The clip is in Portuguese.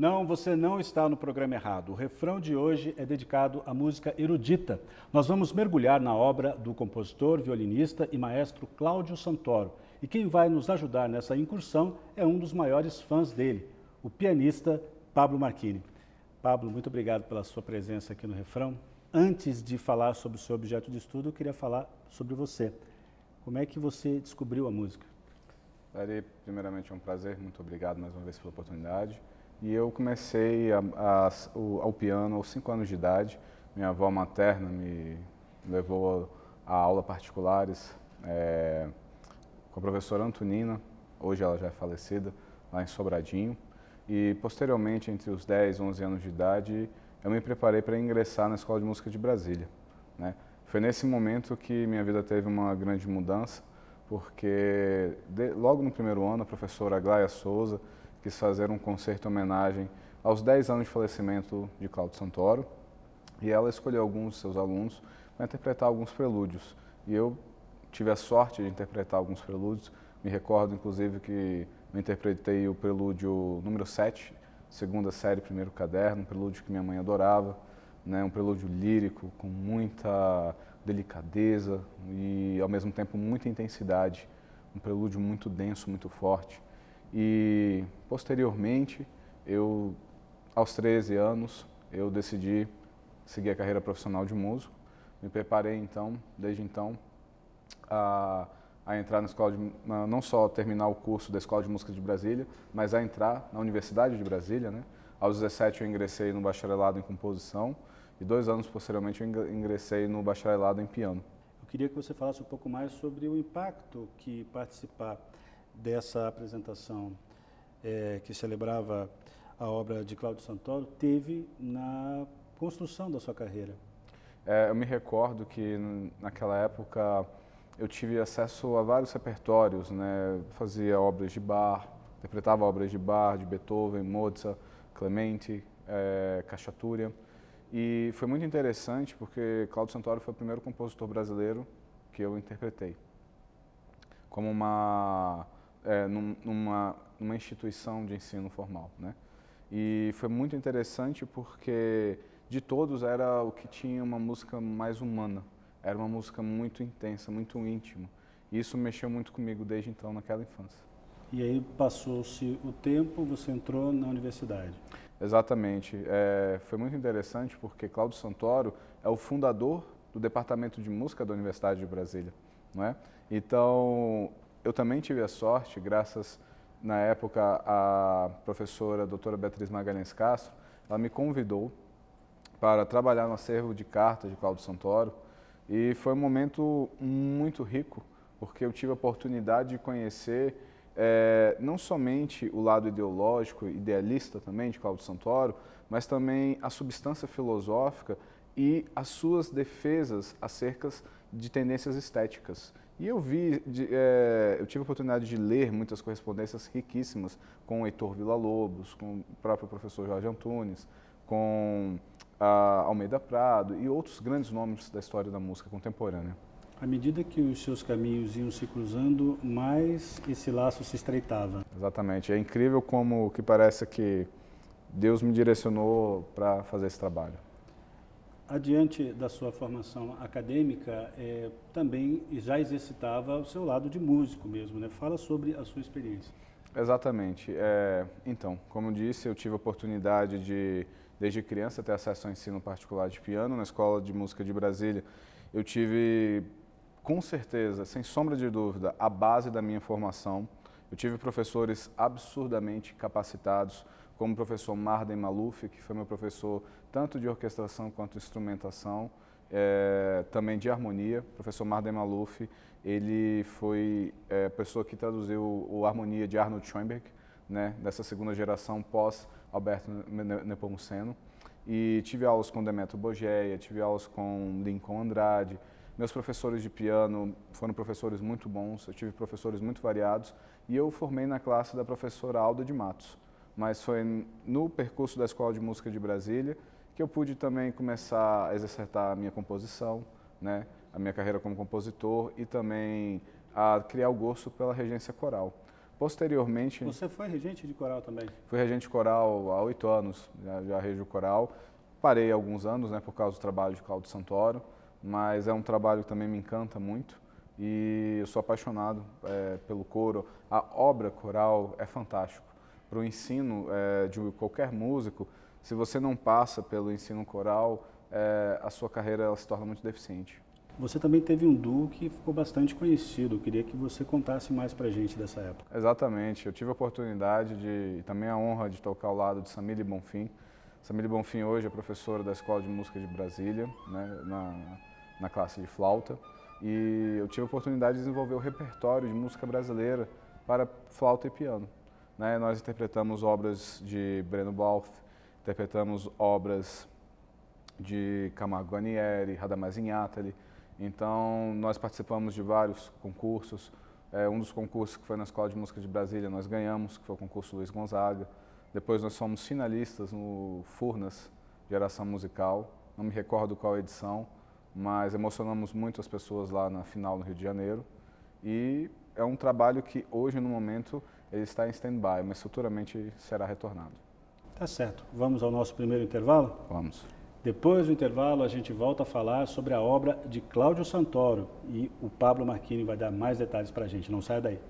Não, você não está no programa errado. O refrão de hoje é dedicado à música erudita. Nós vamos mergulhar na obra do compositor, violinista e maestro Cláudio Santoro. E quem vai nos ajudar nessa incursão é um dos maiores fãs dele, o pianista Pablo Marchini. Pablo, muito obrigado pela sua presença aqui no Refrão. Antes de falar sobre o seu objeto de estudo, eu queria falar sobre você. Como é que você descobriu a música? Dari, primeiramente é um prazer, muito obrigado mais uma vez pela oportunidade. E eu comecei a, a, o, ao piano aos 5 anos de idade. Minha avó materna me levou a, a aula particulares é, com a professora Antonina, hoje ela já é falecida, lá em Sobradinho. E posteriormente, entre os 10 e 11 anos de idade, eu me preparei para ingressar na Escola de Música de Brasília. Né? Foi nesse momento que minha vida teve uma grande mudança, porque de, logo no primeiro ano, a professora Glaia Souza, quis fazer um concerto em homenagem aos 10 anos de falecimento de Cláudio Santoro. E ela escolheu alguns de seus alunos para interpretar alguns prelúdios. E eu tive a sorte de interpretar alguns prelúdios. Me recordo, inclusive, que eu interpretei o prelúdio número 7, segunda série, primeiro caderno, um prelúdio que minha mãe adorava, né? um prelúdio lírico, com muita delicadeza e, ao mesmo tempo, muita intensidade. Um prelúdio muito denso, muito forte. E posteriormente, eu aos 13 anos, eu decidi seguir a carreira profissional de músico. Me preparei então, desde então, a, a entrar na escola de, não só terminar o curso da Escola de Música de Brasília, mas a entrar na Universidade de Brasília, né? Aos 17 eu ingressei no bacharelado em composição e dois anos posteriormente eu ingressei no bacharelado em piano. Eu queria que você falasse um pouco mais sobre o impacto que participar dessa apresentação é, que celebrava a obra de Cláudio Santoro teve na construção da sua carreira? É, eu me recordo que naquela época eu tive acesso a vários repertórios, né? Fazia obras de bar, interpretava obras de bar de Beethoven, Mozart, Clemente, é, Cachatúria. E foi muito interessante porque Cláudio Santoro foi o primeiro compositor brasileiro que eu interpretei. Como uma é, numa, numa instituição de ensino formal, né? E foi muito interessante porque de todos era o que tinha uma música mais humana, era uma música muito intensa, muito íntima. E isso mexeu muito comigo desde então, naquela infância. E aí passou-se o tempo, você entrou na universidade. Exatamente. É, foi muito interessante porque Cláudio Santoro é o fundador do Departamento de Música da Universidade de Brasília. Não é? Então, eu também tive a sorte, graças na época à professora doutora Beatriz Magalhães Castro, ela me convidou para trabalhar no acervo de cartas de Cláudio Santoro e foi um momento muito rico, porque eu tive a oportunidade de conhecer é, não somente o lado ideológico, idealista também de Cláudio Santoro, mas também a substância filosófica e as suas defesas acerca de tendências estéticas e eu vi, de, é, eu tive a oportunidade de ler muitas correspondências riquíssimas com o Heitor Villa-Lobos, com o próprio professor Jorge Antunes, com Almeida Prado e outros grandes nomes da história da música contemporânea. À medida que os seus caminhos iam se cruzando, mais esse laço se estreitava. Exatamente. É incrível como que parece que Deus me direcionou para fazer esse trabalho adiante da sua formação acadêmica, é, também já exercitava o seu lado de músico mesmo, né? Fala sobre a sua experiência. Exatamente. É, então, como disse, eu tive a oportunidade de, desde criança, ter acesso ao ensino particular de piano na Escola de Música de Brasília. Eu tive, com certeza, sem sombra de dúvida, a base da minha formação. Eu tive professores absurdamente capacitados, como o professor Marden Maluf, que foi meu professor tanto de orquestração quanto instrumentação, é, também de harmonia. O professor Marden Maluf, ele foi é, a pessoa que traduziu o, o harmonia de Arnold Schoenberg, né, dessa segunda geração pós Alberto Nepomuceno. E tive aulas com Demetrio Bogeia, tive aulas com Lincoln Andrade. Meus professores de piano foram professores muito bons, eu tive professores muito variados e eu formei na classe da professora Alda de Matos mas foi no percurso da Escola de Música de Brasília que eu pude também começar a exercitar a minha composição, né, a minha carreira como compositor e também a criar o gosto pela regência coral. Posteriormente... Você foi regente de coral também? Fui regente de coral há oito anos, já, já o coral. Parei alguns anos, né, por causa do trabalho de Claudio Santoro, mas é um trabalho que também me encanta muito e eu sou apaixonado é, pelo coro. A obra coral é fantástico para o ensino é, de qualquer músico, se você não passa pelo ensino coral, é, a sua carreira se torna muito deficiente. Você também teve um duo que ficou bastante conhecido. Eu queria que você contasse mais para gente dessa época. Exatamente. Eu tive a oportunidade de, e também a honra de tocar ao lado de Samile Bonfim. Samile Bonfim hoje é professora da Escola de Música de Brasília, né, na, na classe de flauta. E eu tive a oportunidade de desenvolver o repertório de música brasileira para flauta e piano. Né? Nós interpretamos obras de Breno Balfe, interpretamos obras de Camargo Guarnieri, Radamés Inhatali. Então, nós participamos de vários concursos. É, um dos concursos que foi na Escola de Música de Brasília, nós ganhamos, que foi o concurso Luiz Gonzaga. Depois nós fomos finalistas no Furnas, Geração Musical. Não me recordo qual edição, mas emocionamos muito as pessoas lá na final no Rio de Janeiro. E é um trabalho que hoje, no momento, ele está em stand-by, mas futuramente será retornado. Tá certo. Vamos ao nosso primeiro intervalo? Vamos. Depois do intervalo, a gente volta a falar sobre a obra de Cláudio Santoro e o Pablo Marquini vai dar mais detalhes para a gente. Não saia daí.